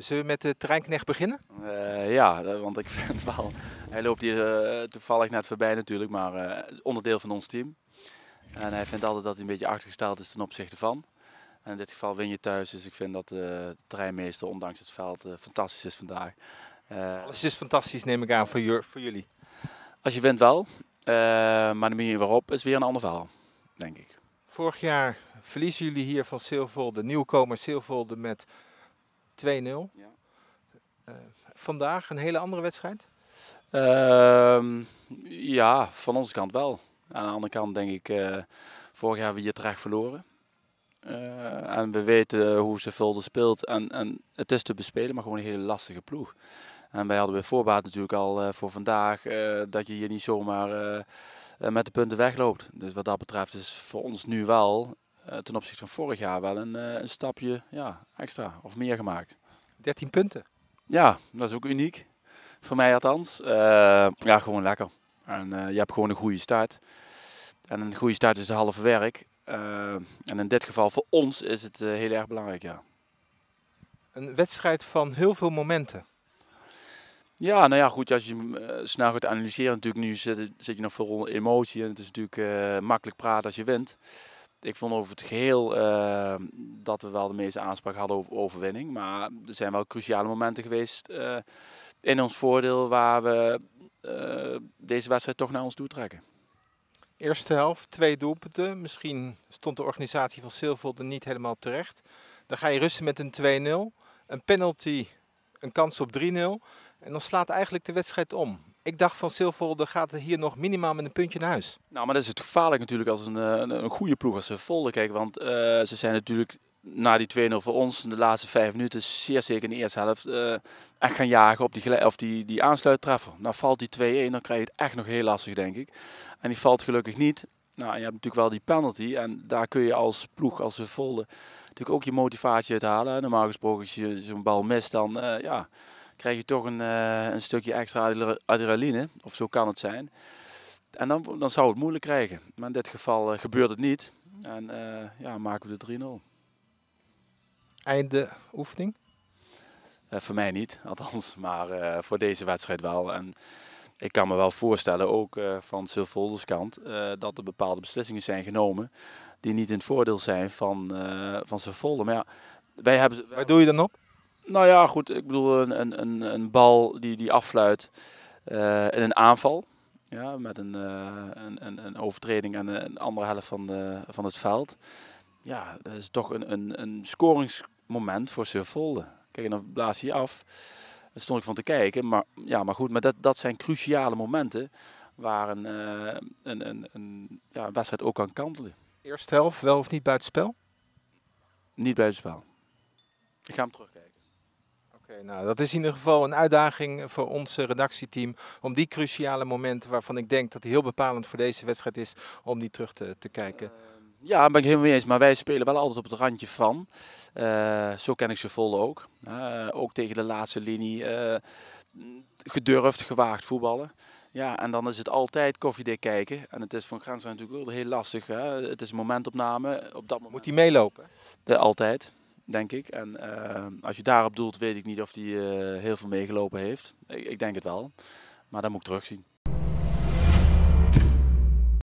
Zullen we met de treinknecht beginnen? Eh, ja, want ik vind wel... Hij loopt hier eh, toevallig net voorbij natuurlijk, maar eh, onderdeel van ons team. En hij vindt altijd dat hij een beetje achtergesteld is ten opzichte van. En in dit geval win je thuis, dus ik vind dat de treinmeester, ondanks het veld, fantastisch is vandaag. Alles is fantastisch, neem ik aan, voor, voor jullie. Als je wint wel, maar de manier waarop is weer een ander verhaal, denk ik. Vorig jaar verliezen jullie hier van de nieuwkomer Silvolde met 2-0. Eh, vandaag een hele andere wedstrijd? Ehm, ja, van onze kant wel. Aan de andere kant denk ik, eh, vorig jaar hebben we hier terecht verloren. Eh, en we weten hoe ze Vulde speelt. En, en het is te bespelen, maar gewoon een hele lastige ploeg. En wij hadden bij voorbaat natuurlijk al voor vandaag dat je hier niet zomaar met de punten wegloopt. Dus wat dat betreft is voor ons nu wel eh, ten opzichte van vorig jaar wel een, eh, een stapje ja, extra of meer gemaakt. 13 punten. Ja, dat is ook uniek. Voor mij althans. Eh, ja, gewoon lekker. En je hebt gewoon een goede start. En een goede start is de halve werk. en in dit geval voor ons is het heel erg belangrijk, ja. Een wedstrijd van heel veel momenten. Ja, nou ja, goed. Als je snel gaat analyseren, natuurlijk nu zit, zit je nog vol emotie. En het is natuurlijk makkelijk praten als je wint. Ik vond over het geheel eh, dat we wel de meeste aanspraak hadden over overwinning. Maar er zijn wel cruciale momenten geweest eh, in ons voordeel waar we eh, deze wedstrijd toch naar ons toe trekken. Eerste helft, twee doelpunten. Misschien stond de organisatie van Silvold er niet helemaal terecht. Dan ga je rusten met een 2-0. Een penalty, een kans op 3-0. En dan slaat eigenlijk de wedstrijd om. Ik dacht van Silvolde gaat hier nog minimaal met een puntje naar huis. Nou, maar dat is het gevaarlijk natuurlijk als eh, een, een, goede ploeg als eh, volden. Kijk, want eh, ze zijn natuurlijk na die 2-0 voor ons in de laatste vijf minuten, zeer zeker in de eerste helft, echt gaan jagen op die, of die, die aansluittreffer. Nou valt die 2-1, dan krijg je het echt nog heel lastig, denk ik. En die valt gelukkig niet. Nou, je hebt natuurlijk wel die penalty. En daar kun je als ploeg, als volde, natuurlijk ook je motivatie halen. Normaal gesproken, als je zo'n bal mist, dan ja, krijg je toch een, eh, een stukje extra adrenaline. Of zo kan het zijn. En dan, dan zou het moeilijk krijgen. Maar in dit geval eh, gebeurt het niet. En eh, ja, maken we de 3-0. Einde oefening? voor mij niet, althans, maar voor deze wedstrijd wel. En ik kan me wel voorstellen, ook van Silvolders kant, dat er bepaalde beslissingen zijn genomen die niet in het voordeel zijn van, van Silvolder. Maar ja, wij hebben... Waar doe je dan op? Nou ja, goed. Ik bedoel, een, een, een bal die, die affluit eh, en een aanval. Ja, met een, uh, een, een, overtreding aan de andere helft van, van het veld. Ja, dat is toch een, een, een scoringsmoment voor Survolde. Kijk, en dan blaast hij af. Daar stond ik van te kijken. Maar, ja, maar goed, maar dat, dat zijn cruciale momenten waar een, eh, een, een, wedstrijd ook kan kantelen. Eerste helft, wel of niet buitenspel? Niet buitenspel. Ik ga hem terugkijken nou, dat is in ieder geval een uitdaging voor ons eh, redactieteam om die cruciale momenten waarvan ik denk dat die heel bepalend voor deze wedstrijd is, om die terug te, te kijken. Ehm, ja, daar ben ik helemaal mee eens. Maar wij spelen wel altijd op het randje van. Eh, zo ken ik ze vol ook. Eh, ook tegen de laatste linie. gedurfd, gewaagd voetballen. Ja, en dan is het altijd koffiedik kijken. En het is voor grens natuurlijk wel heel lastig. Hè? Het is een momentopname. Op dat moment. Moet hij meelopen? De, altijd denk ik. En eh, als je daarop doelt, weet ik niet of hij eh, heel veel meegelopen heeft. Ik, ik, denk het wel. Maar dat moet ik terugzien.